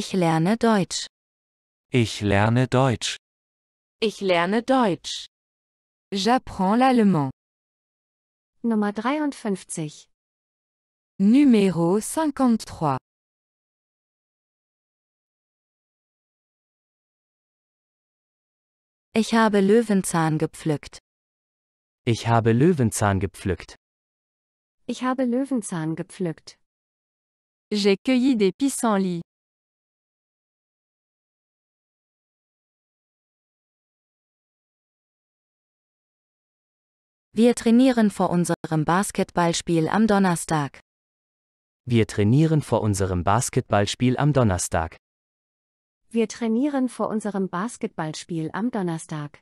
Ich lerne Deutsch. Ich lerne Deutsch. Ich lerne Deutsch. J'apprends l'allemand. Nummer 53. Numéro 53. Ich habe Löwenzahn gepflückt. Ich habe Löwenzahn gepflückt. Ich habe Löwenzahn gepflückt. J'ai cueilli des pissenlits. Wir trainieren vor unserem Basketballspiel am Donnerstag. Wir trainieren vor unserem Basketballspiel am Donnerstag. Wir trainieren vor unserem Basketballspiel am Donnerstag.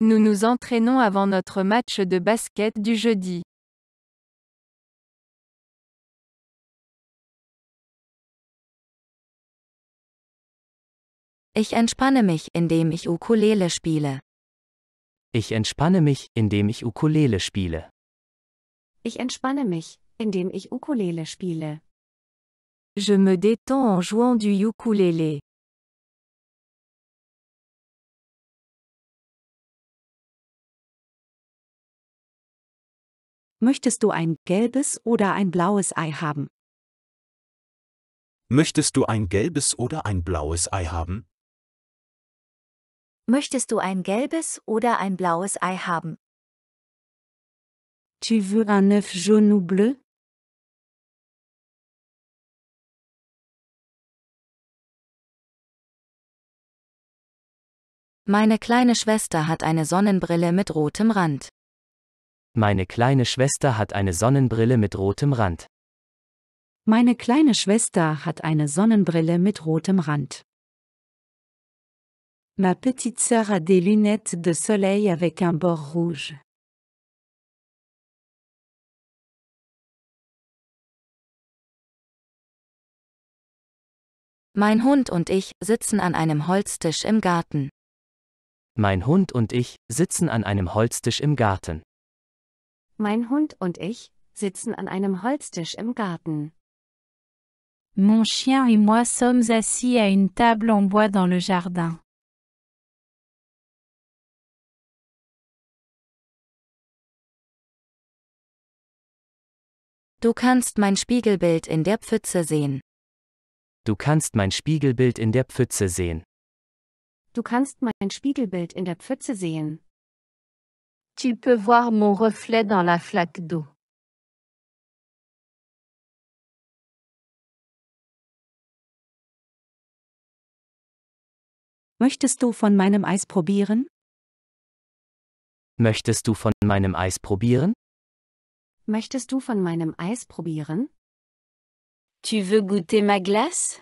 Nous nous entraînons avant notre match de basket du jeudi. Ich entspanne mich, indem ich Ukulele spiele. Ich entspanne mich, indem ich Ukulele spiele. Ich entspanne mich, indem ich Ukulele spiele. Je me détends en jouant du ukulele. Möchtest du ein gelbes oder ein blaues Ei haben? Möchtest du ein gelbes oder ein blaues Ei haben? Möchtest du ein gelbes oder ein blaues Ei haben? Tu veux un œuf jaune ou bleu? Meine kleine Schwester hat eine Sonnenbrille mit rotem Rand. Meine kleine Schwester hat eine Sonnenbrille mit rotem Rand. Meine kleine Schwester hat eine Sonnenbrille mit rotem Rand. Ma petite sœur a des lunettes de soleil avec un bord rouge. Mein Hund und ich sitzen an einem Holztisch im Garten. Mein Hund und ich sitzen an einem Holztisch im Garten. Mein Hund und ich sitzen an einem Holztisch im Garten. Mon chien et moi sommes assis à une table en bois dans le jardin. Du kannst mein Spiegelbild in der Pfütze sehen. Du kannst mein Spiegelbild in der Pfütze sehen. Du kannst mein Spiegelbild in der Pfütze sehen. Tu peux voir mon reflet dans la flaque d'eau. Möchtest du von meinem Eis probieren? Möchtest du von meinem Eis probieren? Möchtest du von meinem Eis probieren? Tu veux goûter ma glace?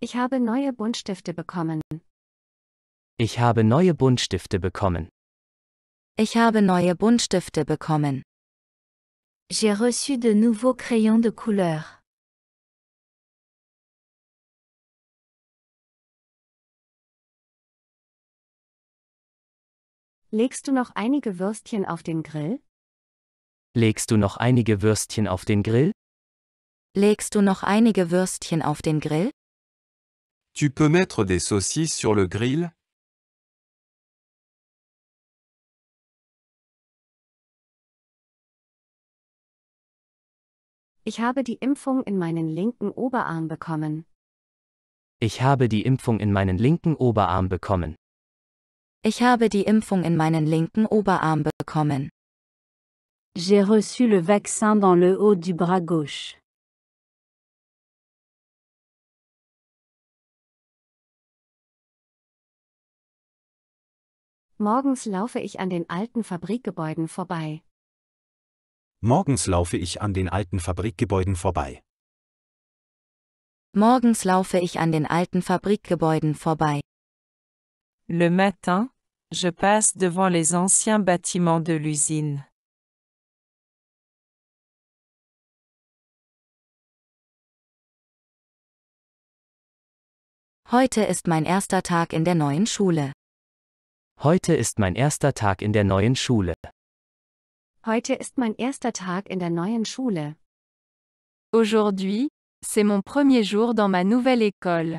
Ich habe neue Buntstifte bekommen. Ich habe neue Buntstifte bekommen. Ich habe neue Buntstifte bekommen. J'ai reçu de nouveaux crayons de couleur. Legst du noch einige Würstchen auf den Grill? Legst du noch einige Würstchen auf den Grill? Legst du noch einige Würstchen auf den Grill? Tu peux mettre des saucisses sur le grill? Ich habe die Impfung in meinen linken Oberarm bekommen. Ich habe die Impfung in meinen linken Oberarm bekommen. Ich habe die Impfung in meinen linken Oberarm bekommen. J'ai reçu le vaccin dans le haut du bras gauche. Morgens laufe ich an den alten Fabrikgebäuden vorbei. Morgens laufe ich an den alten Fabrikgebäuden vorbei. Morgens laufe ich an den alten Fabrikgebäuden vorbei. Le matin, je passe devant les anciens bâtiments de l'usine. Heute ist mein erster Tag in der neuen Schule. Heute ist mein erster Tag in der neuen Schule. Heute ist mein erster Tag in der neuen Schule. Aujourd'hui, c'est mon premier jour dans ma nouvelle école.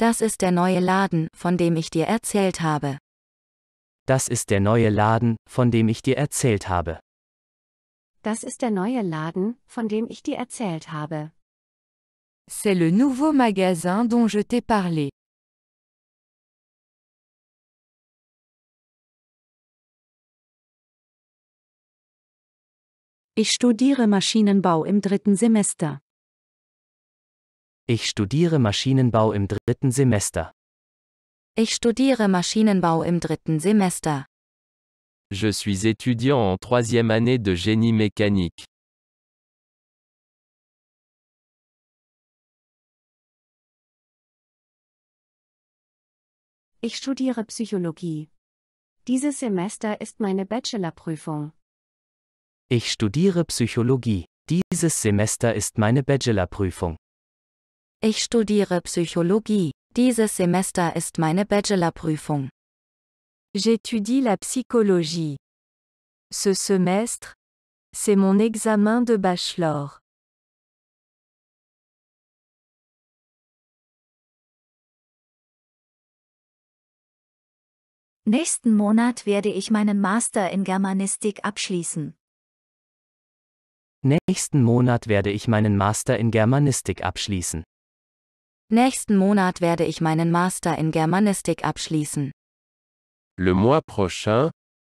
Das ist der neue Laden, von dem ich dir erzählt habe. Das ist der neue Laden, von dem ich dir erzählt habe. Das ist der neue Laden, von dem ich dir erzählt habe. C'est le nouveau magasin dont je t'ai parlé. Ich studiere Maschinenbau im dritten Semester. Ich studiere Maschinenbau im dritten Semester. Ich studiere Maschinenbau im dritten Semester. Je suis étudiant en troisième année de génie mécanique. Ich studiere Psychologie. Dieses Semester ist meine Bachelorprüfung. Ich studiere Psychologie. Dieses Semester ist meine Bachelorprüfung. Ich studiere Psychologie. Dieses Semester ist meine Bachelorprüfung. J'étudie la psychologie. Ce semestre, c'est mon examen de bachelor. Nächsten Monat werde ich meinen Master in Germanistik abschließen. Nächsten Monat werde ich meinen Master in Germanistik abschließen. Nächsten Monat werde ich meinen Master in Germanistik abschließen. Le mois prochain,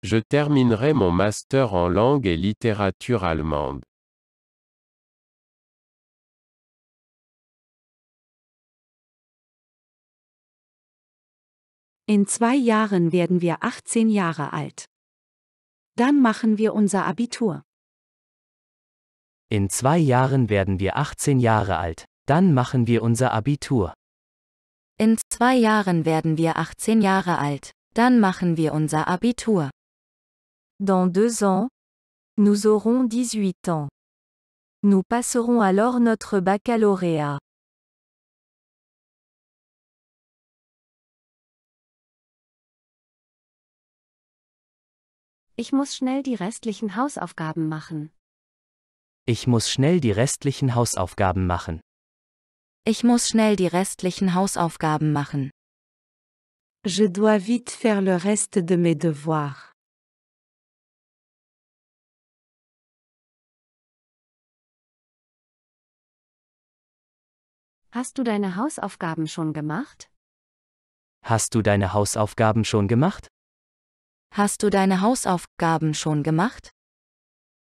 je terminerai mon master en langue et littérature allemande. In zwei Jahren werden wir 18 Jahre alt. Dann machen wir unser Abitur. In zwei Jahren werden wir 18 Jahre alt. Dann machen wir unser Abitur. In zwei Jahren werden wir 18 Jahre alt. Dann machen wir unser Abitur. Dans deux ans, nous aurons 18 ans. Nous passerons alors notre baccalauréat. Ich muss schnell die restlichen Hausaufgaben machen. Ich muss schnell die restlichen Hausaufgaben machen. Ich muss schnell die restlichen Hausaufgaben machen. Je dois vite faire le reste de mes devoirs. Hast du deine Hausaufgaben schon gemacht? Hast du deine Hausaufgaben schon gemacht? Hast du deine Hausaufgaben schon gemacht?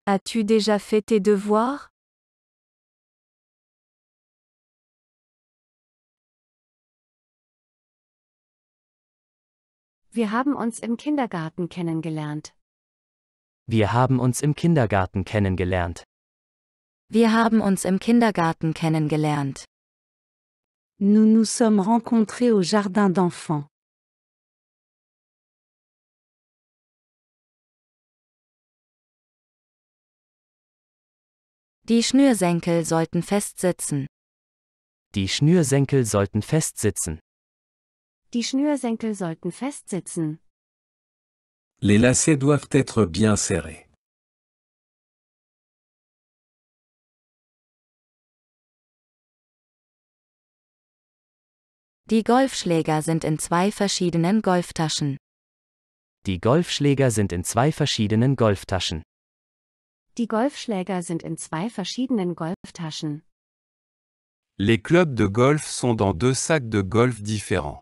As-tu déjà fait tes devoirs? Wir haben uns im Kindergarten kennengelernt. Wir haben uns im Kindergarten kennengelernt. Wir haben uns im Kindergarten kennengelernt. Nous nous sommes rencontrés au jardin d'enfants. Die Schnürsenkel sollten festsitzen. Die Schnürsenkel sollten festsitzen. Die Schnürsenkel sollten fest sitzen. Les lacets doivent être bien serrés. Die Golfschläger sind in zwei verschiedenen Golftaschen. Die Golfschläger sind in zwei verschiedenen Golftaschen. Die Golfschläger sind in zwei verschiedenen Golftaschen. Les clubs de golf sont dans deux sacs de golf différents.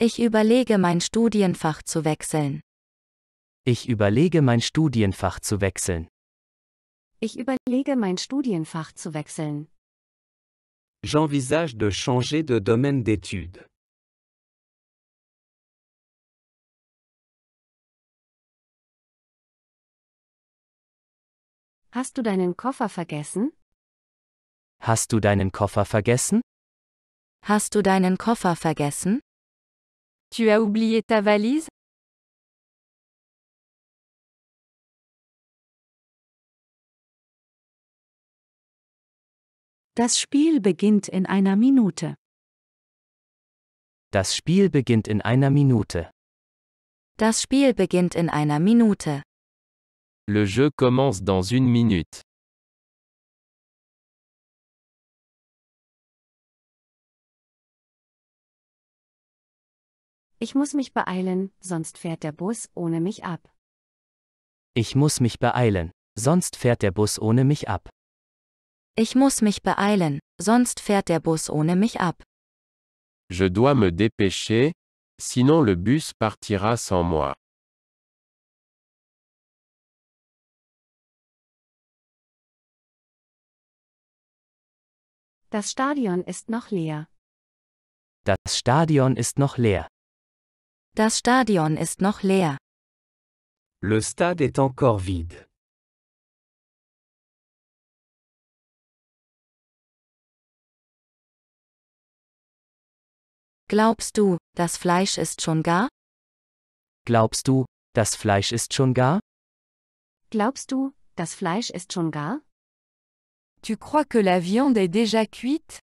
Ich überlege mein Studienfach zu wechseln. Ich überlege mein Studienfach zu wechseln. Ich überlege mein Studienfach zu wechseln. J'envisage de changer de domaine d'études. Hast du deinen Koffer vergessen? Hast du deinen Koffer vergessen? Hast du deinen Koffer vergessen? Tu as oublié ta valise Das Spiel beginnt in einer Minute. Das Spiel beginnt in einer Minute. Das Spiel beginnt in einer Minute. Le jeu commence dans une minute. Ich muss mich beeilen, sonst fährt der Bus ohne mich ab. Ich muss mich beeilen, sonst fährt der Bus ohne mich ab. Ich muss mich beeilen, sonst fährt der Bus ohne mich ab. Je dois me dépêcher, sinon le bus partira sans moi. Das Stadion ist noch leer. Das Stadion ist noch leer. Das Stadion ist noch leer. Le stade est encore vide. Glaubst du, das Fleisch ist schon gar? Glaubst du, das Fleisch ist schon gar? Glaubst du, das Fleisch ist schon gar? Tu crois que la viande est déjà cuite?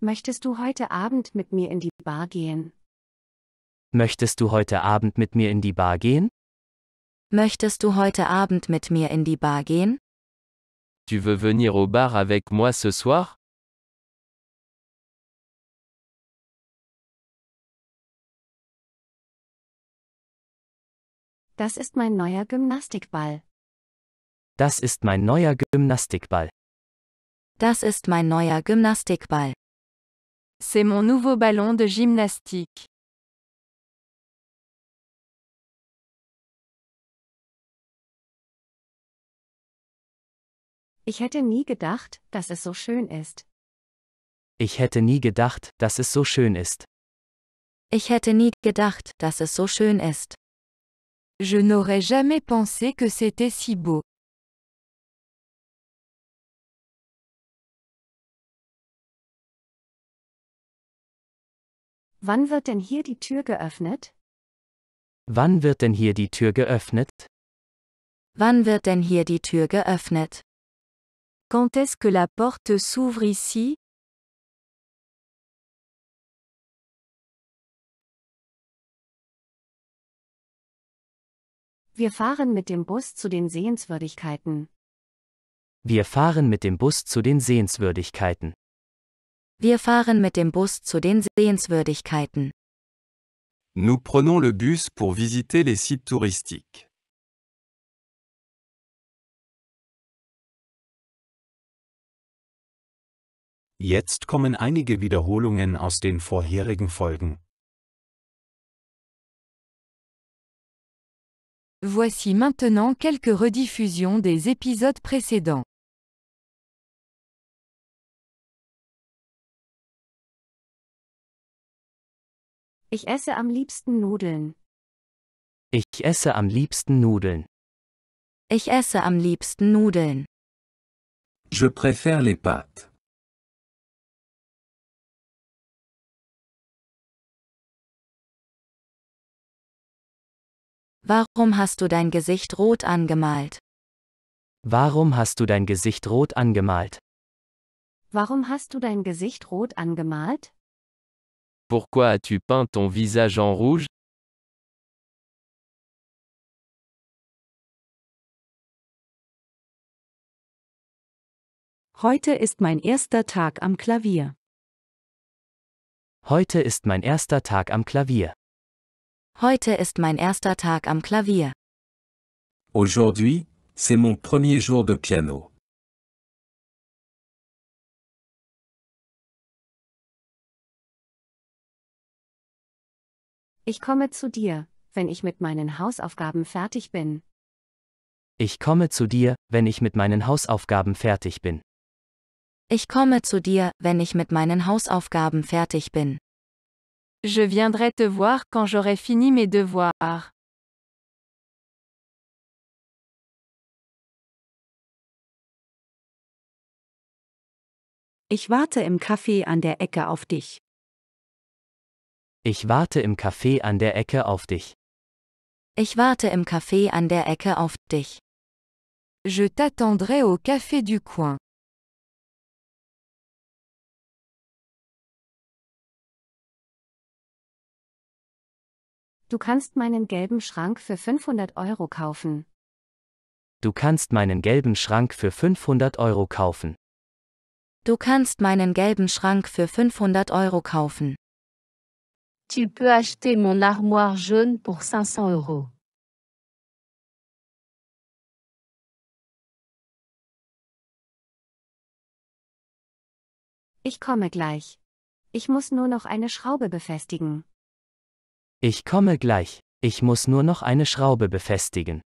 Möchtest du heute Abend mit mir in die Bar gehen? Möchtest du heute Abend mit mir in die Bar gehen? Möchtest du heute Abend mit mir in die Bar gehen? Tu veux venir au bar avec moi ce soir? Das ist mein neuer Gymnastikball. Das ist mein neuer Gymnastikball. Das ist mein neuer Gymnastikball. C'est mon nouveau ballon de gymnastique. Ich hätte nie gedacht, dass es so schön ist. Ich hätte nie gedacht, dass es so schön ist. Ich hätte nie gedacht, dass es so schön ist. Je n'aurais jamais pensé que c'était si beau. Wann wird denn hier die Tür geöffnet? Wann wird denn hier die Tür geöffnet? Wann wird denn hier die Tür geöffnet? Quand est-ce que la porte s'ouvre ici? Wir fahren mit dem Bus zu den Sehenswürdigkeiten. Wir fahren mit dem Bus zu den Sehenswürdigkeiten. Wir fahren mit dem Bus zu den Sehenswürdigkeiten. Nous prenons le bus pour visiter les sites touristiques. Jetzt kommen einige Wiederholungen aus den vorherigen Folgen. Voici maintenant quelques rediffusions des épisodes précédents. Ich esse am liebsten Nudeln. Ich esse am liebsten Nudeln. Ich esse am liebsten Nudeln. Je préfère les pâtes. Warum hast du dein Gesicht rot angemalt? Warum hast du dein Gesicht rot angemalt? Warum hast du dein Gesicht rot angemalt? Pourquoi as-tu peint ton visage en rouge Heute ist mein erster Tag am Klavier. Heute ist mein erster Tag am Klavier. Heute ist mein erster Tag am Klavier. Aujourd'hui, c'est mon premier jour de piano. Ich komme zu dir, wenn ich mit meinen Hausaufgaben fertig bin. Ich komme zu dir, wenn ich mit meinen Hausaufgaben fertig bin. Ich komme zu dir, wenn ich mit meinen Hausaufgaben fertig bin. Je viendrai te voir quand j'aurai fini mes devoirs. Ich warte im Café an der Ecke auf dich. Ich warte im Café an der Ecke auf dich. Ich warte im Café an der Ecke auf dich. Je t'attendrai au café du coin. Du kannst meinen gelben Schrank für 500 Euro kaufen. Du kannst meinen gelben Schrank für 500 Euro kaufen. Du kannst meinen gelben Schrank für 500 Euro kaufen. Tu peux acheter mon armoire jaune pour 500 euros. Ich komme gleich. Ich muss nur noch eine Schraube befestigen. Ich komme gleich. Ich muss nur noch eine Schraube befestigen.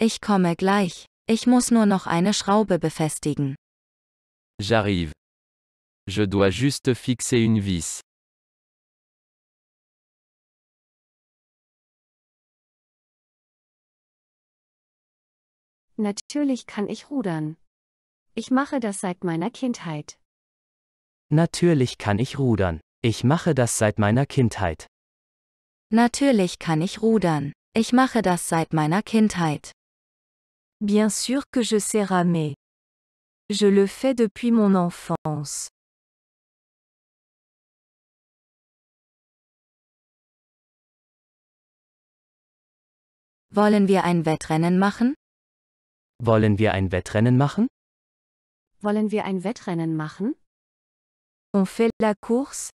Ich komme gleich. Ich muss nur noch eine Schraube befestigen. J'arrive. Je dois juste fixer une vis. Natürlich kann ich rudern. Ich mache das seit meiner Kindheit. Natürlich kann ich rudern. Ich mache das seit meiner Kindheit. Natürlich kann ich rudern. Ich mache das seit meiner Kindheit. Bien sûr que je sais ramer. Je le fais depuis mon enfance. Wollen wir ein Wettrennen machen? Wollen wir ein Wettrennen machen? Wollen wir ein Wettrennen machen? On fait la course?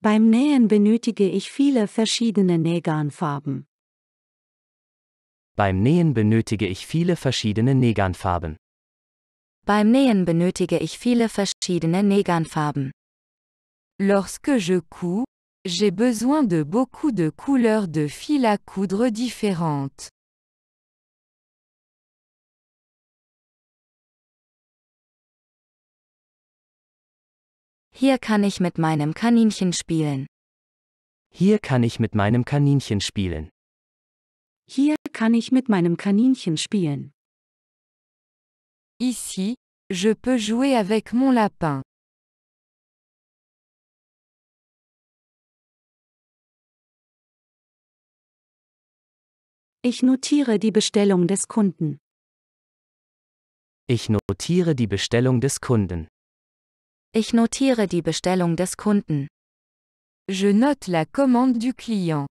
Beim Nähen benötige ich viele verschiedene Nähgarnfarben. Beim Nähen benötige ich viele verschiedene Nähgarnfarben. Beim Nähen benötige ich viele verschiedene Nähgarnfarben. Lorsque je couds, J'ai besoin de beaucoup de couleurs de fil à coudre différentes. Hier kann ich mit meinem Kaninchen spielen. Hier kann ich mit meinem Kaninchen spielen. Hier kann ich mit meinem Kaninchen spielen. Ici, je peux jouer avec mon lapin. Ich notiere die Bestellung des Kunden. Ich notiere die Bestellung des Kunden. Ich notiere die Bestellung des Kunden. Je note la commande du client.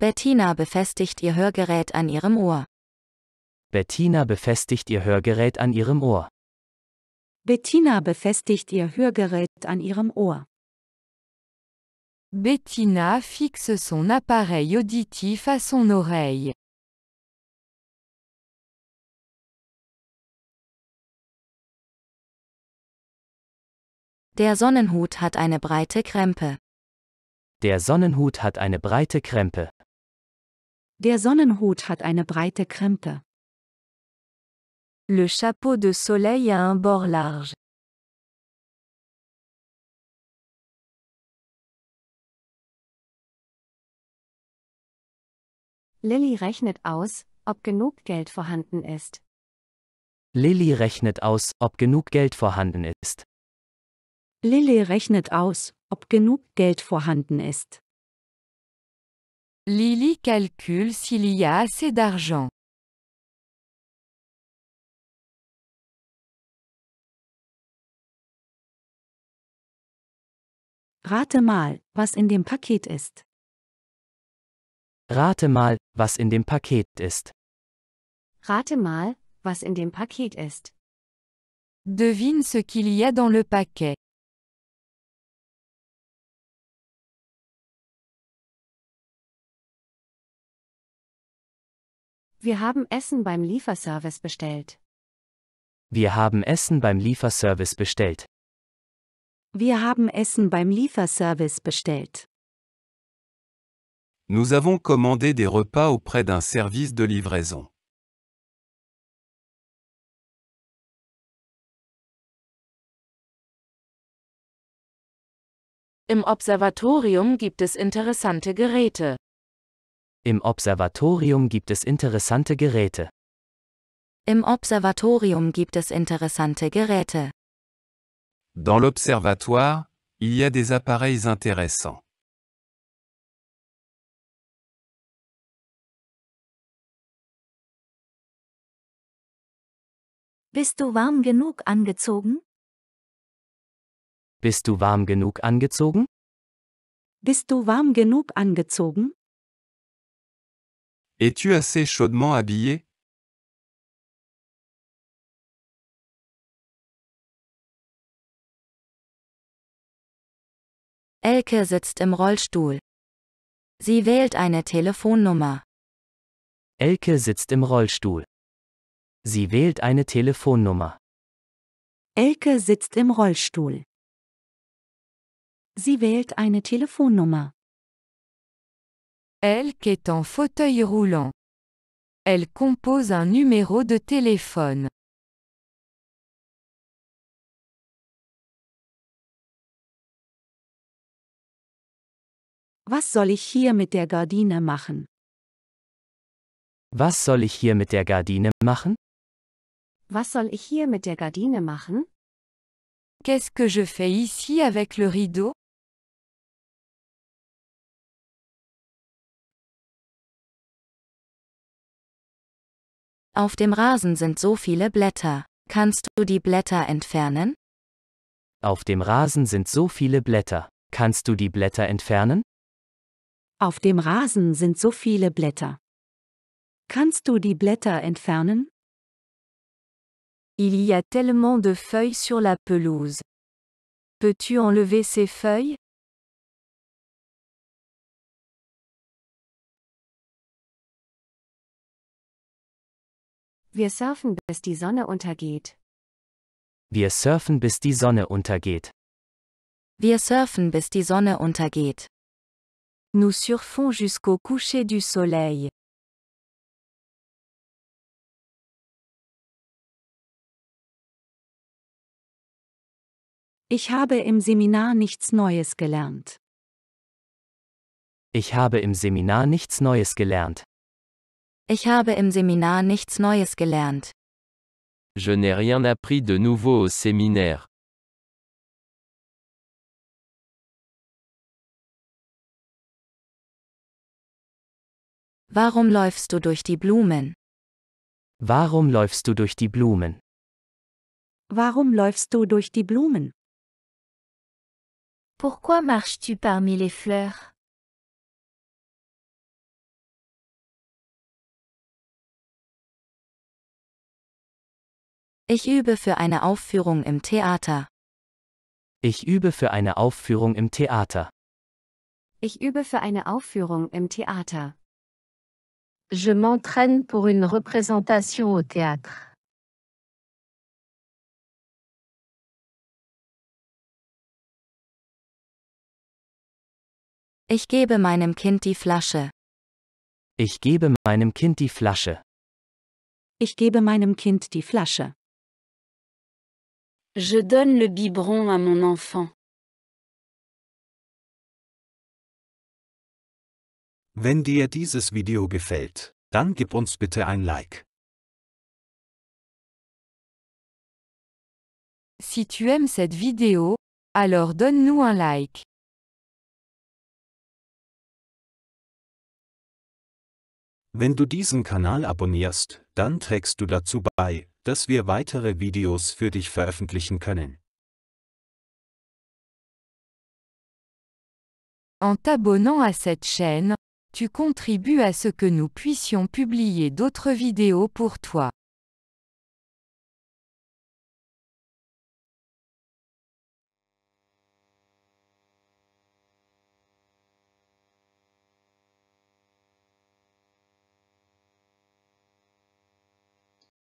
Bettina befestigt ihr Hörgerät an ihrem Ohr. Bettina befestigt ihr Hörgerät an ihrem Ohr. Bettina befestigt ihr Hörgerät an ihrem Ohr. Bettina fixe son appareil auditif à son oreille. Der Sonnenhut hat eine breite Krempe. Der Sonnenhut hat eine breite Krempe. Der Sonnenhut hat eine breite Krempe. Le chapeau de soleil a un bord large. Lilly rechnet aus, ob genug Geld vorhanden ist. Lilly rechnet aus, ob genug Geld vorhanden ist. Lilly rechnet aus, ob genug Geld vorhanden ist. Lily calcule s'il y a assez d'argent. Rate mal, was in dem Paket ist. Rate mal, was in dem Paket ist. Rate mal, was in dem Paket ist. Devine ce qu'il y a dans le paquet. Wir haben Essen beim Lieferservice bestellt. Wir haben Essen beim Lieferservice bestellt. Wir haben Essen beim Lieferservice bestellt. Nous avons commandé des repas auprès d'un service de livraison. Im Observatorium gibt es interessante Geräte. Im Observatorium gibt es interessante Geräte. Im Observatorium gibt es interessante Geräte. Dans l'observatoire, il y a des appareils intéressants. Bist du warm genug angezogen? Bist du warm genug angezogen? Bist du warm genug angezogen? Es-tu assez chaudement habillé? Elke sitzt im Rollstuhl. Sie wählt eine Telefonnummer. Elke sitzt im Rollstuhl. Sie wählt eine Telefonnummer. Elke sitzt im Rollstuhl. Sie wählt eine Telefonnummer. Elke est en fauteuil roulant. Elle compose un numéro de téléphone. Was soll ich hier mit der Gardine machen? Was soll ich hier mit der Gardine machen? Was soll ich hier mit der Gardine machen? Qu'est-ce que je fais ici avec le rideau? Auf dem Rasen sind so viele Blätter. Kannst du die Blätter entfernen? Auf dem Rasen sind so viele Blätter. Kannst du die Blätter entfernen? Auf dem Rasen sind so viele Blätter. Kannst du die Blätter entfernen? Il y a tellement de feuilles sur la pelouse. Peux-tu enlever ces feuilles? Wir surfen, bis die Sonne untergeht. Wir surfen, bis die Sonne untergeht. Wir surfen, bis die Sonne untergeht nous surfons jusqu'au coucher du soleil. Ich habe im Seminar nichts Neues gelernt. Ich habe im Seminar nichts Neues gelernt. Ich habe im Seminar nichts Neues gelernt. Je n'ai rien appris de nouveau au séminaire. Warum läufst du durch die Blumen? Warum läufst du durch die Blumen? Warum läufst du durch die Blumen? Pourquoi marches-tu parmi les fleurs? Ich übe für eine Aufführung im Theater. Ich übe für eine Aufführung im Theater. Ich übe für eine Aufführung im Theater. Je m'entraîne pour une représentation au théâtre. Ich gebe meinem Kind die Flasche. Ich gebe meinem Kind die Flasche. Ich gebe meinem Kind die Flasche. Je donne le biberon à mon enfant. Wenn dir dieses Video gefällt, dann gib uns bitte ein Like. Si tu aimes cette vidéo, alors donne-nous un like. Wenn du diesen Kanal abonnierst, dann trägst du dazu bei, dass wir weitere Videos für dich veröffentlichen können. En t'abonnant à cette chaîne, Tu contribues à ce que nous puissions publier d'autres vidéos pour toi.